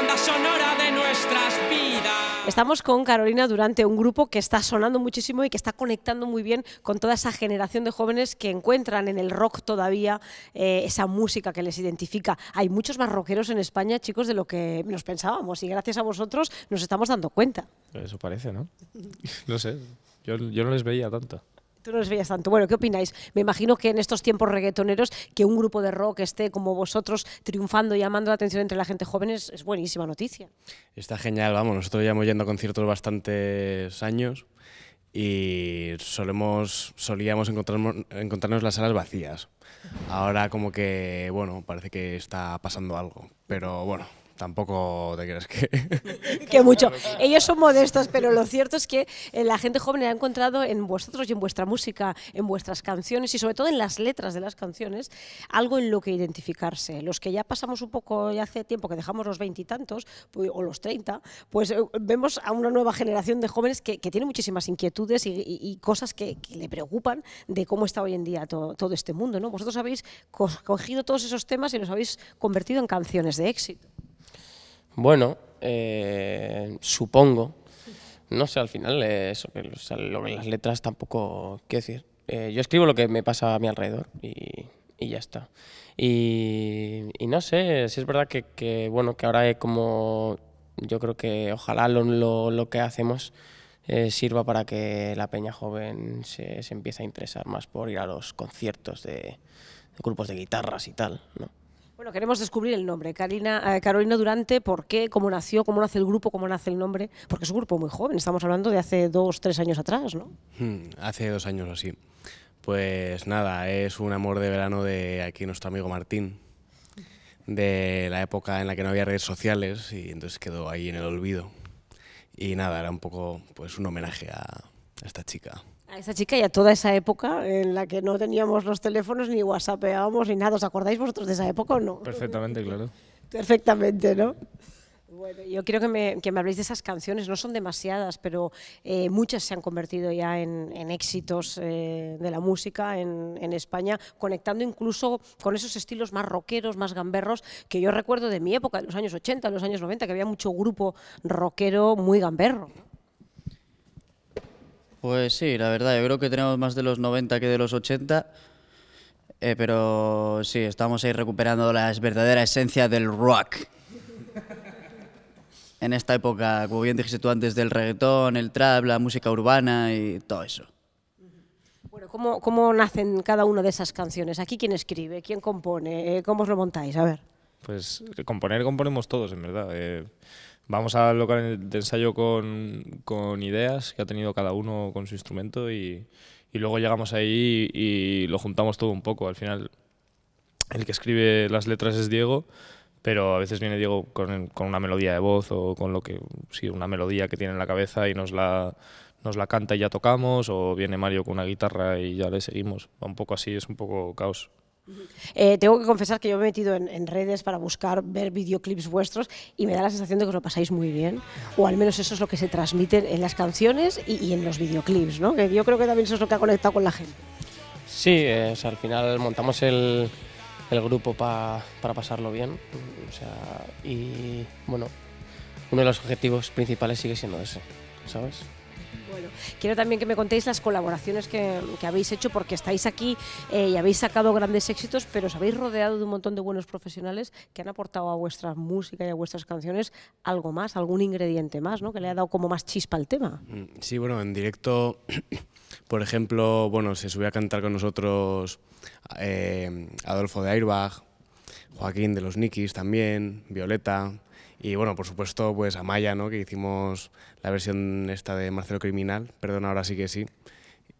banda sonora de nuestras vidas. Estamos con Carolina Durante, un grupo que está sonando muchísimo y que está conectando muy bien con toda esa generación de jóvenes que encuentran en el rock todavía eh, esa música que les identifica. Hay muchos más rockeros en España, chicos, de lo que nos pensábamos y gracias a vosotros nos estamos dando cuenta. Eso parece, ¿no? no sé, yo no les veía tanto no les veías tanto. Bueno, ¿qué opináis? Me imagino que en estos tiempos reggaetoneros, que un grupo de rock esté como vosotros triunfando y llamando la atención entre la gente joven es, buenísima noticia. Está genial, vamos, nosotros hemos yendo a conciertos bastantes años y solemos, solíamos encontrarnos, encontrarnos las salas vacías. Ahora como que, bueno, parece que está pasando algo, pero bueno, tampoco te crees que... que mucho. Ellos son modestos, pero lo cierto es que eh, la gente joven ha encontrado en vosotros y en vuestra música, en vuestras canciones y sobre todo en las letras de las canciones, algo en lo que identificarse. Los que ya pasamos un poco, ya hace tiempo que dejamos los veintitantos pues, o los treinta, pues eh, vemos a una nueva generación de jóvenes que, tiene muchísimas inquietudes y, cosas que, le preocupan de cómo está hoy en día todo, este mundo. ¿no? Vosotros habéis cogido todos esos temas y los habéis convertido en canciones de éxito. Bueno, eh, supongo. No sé, al final eh, eso, lo de las letras tampoco, qué decir. Eh, yo escribo lo que me pasa a mi alrededor y, ya está. Y, no sé, si es verdad que, que bueno, que ahora como yo creo que ojalá lo, que hacemos sirva para que la peña joven se, empiece a interesar más por ir a los conciertos de grupos de guitarras y tal, ¿no? Bueno, queremos descubrir el nombre. Eh, Carolina Durante, ¿por qué? ¿Cómo nació? ¿Cómo nace el grupo? ¿Cómo nace el nombre? Porque es un grupo muy joven, estamos hablando de hace dos, tres años atrás, ¿no? Hmm, hace dos años así. Pues nada, es un amor de verano de aquí nuestro amigo Martín, de la época en la que no había redes sociales y entonces quedó ahí en el olvido. Y nada, era un poco pues un homenaje a esta chica a esa chica y a toda esa época en la que no teníamos los teléfonos ni whatsappábamos ni nada. ¿Os acordáis vosotros de esa época o no? Perfectamente, claro. Perfectamente, ¿no? Bueno, yo quiero que me, que habléis de esas canciones, no son demasiadas, pero eh, muchas se han convertido ya en, éxitos eh, de la música en, España, conectando incluso con esos estilos más rockeros, más gamberros, que yo recuerdo de mi época, de los años 80, los años 90, que había mucho grupo rockero muy gamberro. Pues sí, la verdad, yo creo que tenemos más de los 90 que de los 80. Eh, pero sí, estamos ahí recuperando la verdadera esencia del rock. En esta época, como bien dijiste tú antes, del reggaetón, el trap, la música urbana y todo eso. Bueno, ¿cómo, nacen cada una de esas canciones? ¿Aquí quién escribe? ¿Quién compone? Eh, ¿Cómo os lo montáis? A ver. Pues eh, componer componemos todos, en verdad. Vamos al local de ensayo con, con, ideas que ha tenido cada uno con su instrumento y, y luego llegamos ahí y, lo juntamos todo un poco. Al final, el que escribe las letras es Diego, pero a veces viene Diego con, con una melodía de voz o con lo que sí, una melodía que tiene en la cabeza y nos la, nos la canta y ya tocamos, o viene Mario con una guitarra y ya le seguimos. Va un poco así, es un poco caos. Eh, tengo que confesar que yo me he metido en, redes para buscar, ver videoclips vuestros y me da la sensación de que os lo pasáis muy bien, o al menos eso es lo que se transmite en las canciones y, en los videoclips, ¿no? que yo creo que también eso es lo que ha conectado con la gente. Sí, eh, al final montamos el, grupo para pasarlo bien o sea, y bueno, uno de los objetivos principales sigue siendo ese, ¿sabes? Bueno, quiero también que me contéis las colaboraciones que, habéis hecho, porque estáis aquí eh, y habéis sacado grandes éxitos, pero os habéis rodeado de un montón de buenos profesionales que han aportado a vuestra música y a vuestras canciones algo más, algún ingrediente más, ¿no? Que le ha dado como más chispa al tema. Mm, sí, bueno, en directo, por ejemplo, bueno, se subió a cantar con nosotros eh, Adolfo de Airbag, Joaquín de los Nikis también, Violeta, y bueno, por supuesto, pues Amaya, ¿no? que hicimos la versión esta de Marcelo Criminal, perdón, ahora sí que sí,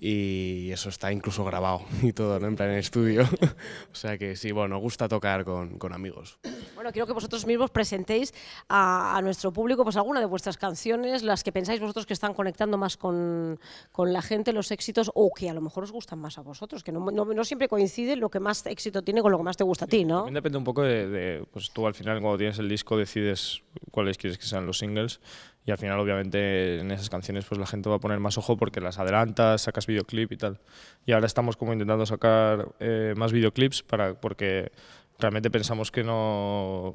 y eso está incluso grabado y todo, ¿no? En plan, en estudio. o sea que sí, bueno, nos gusta tocar con, con, amigos. Bueno, quiero que vosotros mismos presentéis a, a, nuestro público pues alguna de vuestras canciones, las que pensáis vosotros que están conectando más con, con la gente, los éxitos, o que a lo mejor os gustan más a vosotros, que no, no, siempre coincide lo que más éxito tiene con lo que más te gusta a ti, ¿no? depende un poco de, de, pues tú al final cuando tienes el disco decides cuáles quieres que sean los singles y al final obviamente en esas canciones pues la gente va a poner más ojo porque las adelantas, sacas videoclip y tal. Y ahora estamos como intentando sacar eh, más videoclips para, porque realmente pensamos que no,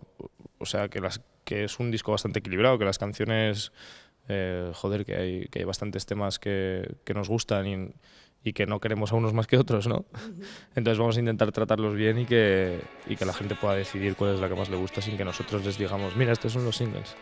o sea, que, las, que es un disco bastante equilibrado, que las canciones, eh, joder, que hay, que hay bastantes temas que, que nos gustan y, y que no queremos a unos más que otros, ¿no? Entonces vamos a intentar tratarlos bien y que, y que la gente pueda decidir cuál es la que más le gusta sin que nosotros les digamos, mira, estos son los singles.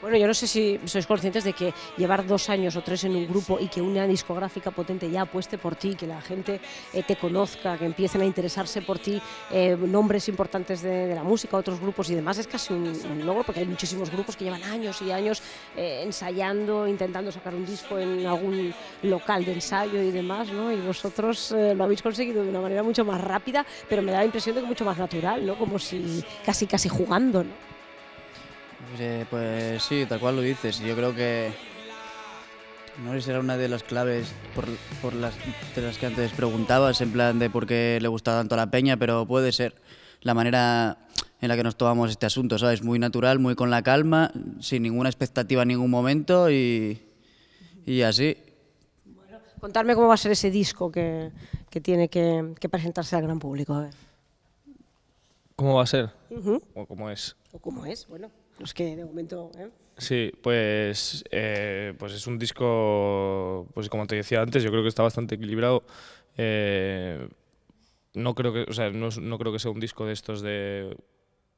Bueno, yo no sé si sois conscientes de que llevar dos años o tres en un grupo y que una discográfica potente ya apueste por ti, que la gente eh, te conozca, que empiecen a interesarse por ti, eh, nombres importantes de, la música, otros grupos y demás, es casi un, logro porque hay muchísimos grupos que llevan años y años eh, ensayando, intentando sacar un disco en algún local de ensayo y demás, ¿no? Y vosotros lo habéis conseguido de una manera mucho más rápida, pero me da la impresión de que mucho más natural, ¿no? Como si casi casi jugando, ¿no? Eh, pues sí, tal cual lo dices. Yo creo que no sé si una de las claves por, las, de las que antes preguntabas, en plan de por qué le gusta tanto a la peña, pero puede ser la manera en la que nos tomamos este asunto, ¿sabes? Muy natural, muy con la calma, sin ninguna expectativa en ningún momento y, y así. contarme cómo va a ser ese disco que, que tiene que, presentarse al gran público. ¿Cómo va a ser? ¿O cómo es? ¿O cómo es? Bueno los que de momento... ¿eh? Sí, pues, eh, pues es un disco, pues como te decía antes, yo creo que está bastante equilibrado. Eh, no creo que, o sea, no, no, creo que sea un disco de estos de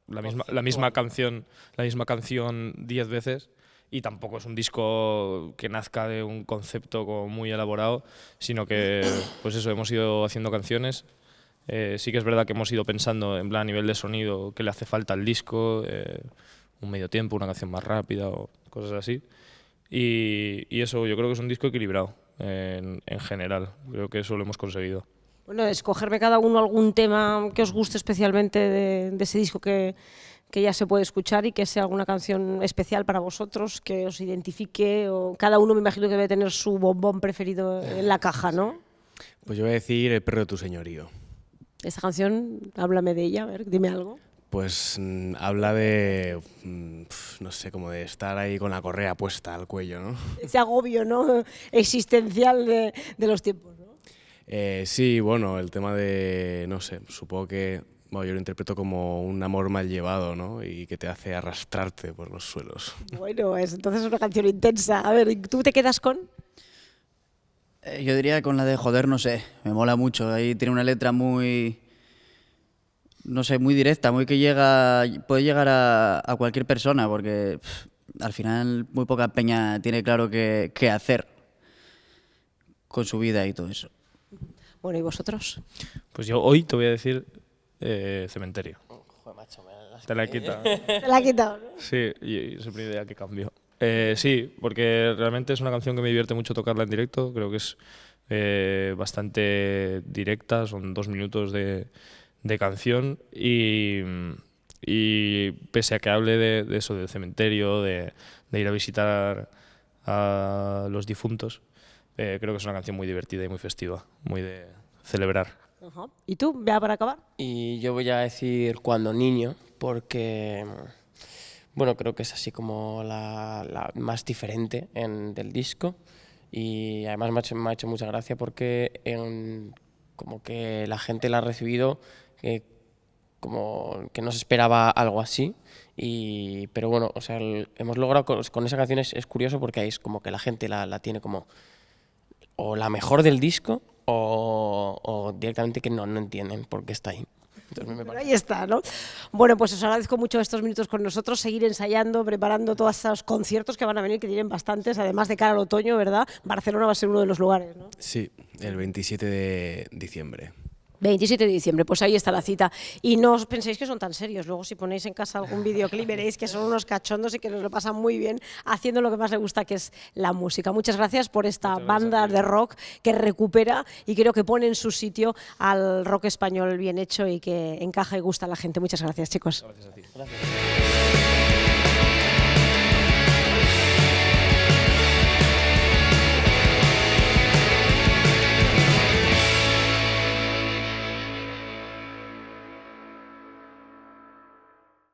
la misma, la misma canción, la misma canción diez veces. Y tampoco es un disco que nazca de un concepto muy elaborado, sino que, pues eso, hemos ido haciendo canciones. Eh, sí que es verdad que hemos ido pensando en plan a nivel de sonido qué le hace falta al disco un medio tiempo, una canción más rápida o cosas así. Y, eso yo creo que es un disco equilibrado en, general. Creo que eso lo hemos conseguido. Bueno, escogerme cada uno algún tema que os guste especialmente de, ese disco que, que, ya se puede escuchar y que sea alguna canción especial para vosotros, que os identifique. O cada uno me imagino que debe tener su bombón preferido en la caja, ¿no? Pues yo voy a decir El perro de tu señorío. Esta canción, háblame de ella, a ver, dime algo pues mm, habla de, mm, no sé, como de estar ahí con la correa puesta al cuello, ¿no? Ese agobio, ¿no? Existencial de, los tiempos, ¿no? Eh, sí, bueno, el tema de, no sé, supongo que, yo lo interpreto como un amor mal llevado, ¿no? Y que te hace arrastrarte por los suelos. Bueno, es, entonces es una canción intensa. A ver, ¿tú te quedas con...? Eh, yo diría con la de Joder, no sé, me mola mucho. Ahí tiene una letra muy no sé, muy directa, muy que llega, puede llegar a, cualquier persona, porque al final muy poca peña tiene claro qué, hacer con su vida y todo eso. Bueno, ¿y vosotros? Pues yo hoy te voy a decir eh, cementerio. Te la he quitado. Te la he quitado. Sí, y, es idea que cambió. Eh, sí, porque realmente es una canción que me divierte mucho tocarla en directo. Creo que es eh, bastante directa, son dos minutos de, de canción y, pese a que hable de, eso, del cementerio, de, ir a visitar a los difuntos, eh, creo que es una canción muy divertida y muy festiva, muy de celebrar. ¿Y tú, vea para acabar? Y yo voy a decir cuando niño, porque bueno, creo que es así como la, más diferente en, del disco y además me ha, hecho, mucha gracia porque como que la gente la ha recibido que como que no se esperaba algo así. Y, pero bueno, o sea, hemos logrado con, esa canción es, curioso porque ahí es como que la gente la, tiene como o la mejor del disco o, directamente que no, no entienden por qué está ahí. ahí está, ¿no? Bueno, pues os agradezco mucho estos minutos con nosotros, seguir ensayando, preparando todos esos conciertos que van a venir, que tienen bastantes, además de cara al otoño, ¿verdad? Barcelona va a ser uno de los lugares, ¿no? Sí, el 27 de diciembre. 27 de diciembre, pues ahí está la cita. Y no os penséis que son tan serios. Luego, si ponéis en casa algún videoclip, veréis que son unos cachondos y que nos lo pasan muy bien haciendo lo que más les gusta, que es la música. Muchas gracias por esta banda de rock que recupera y creo que pone en su sitio al rock español bien hecho y que encaja y gusta a la gente. Muchas gracias, chicos. Gracias a Gracias.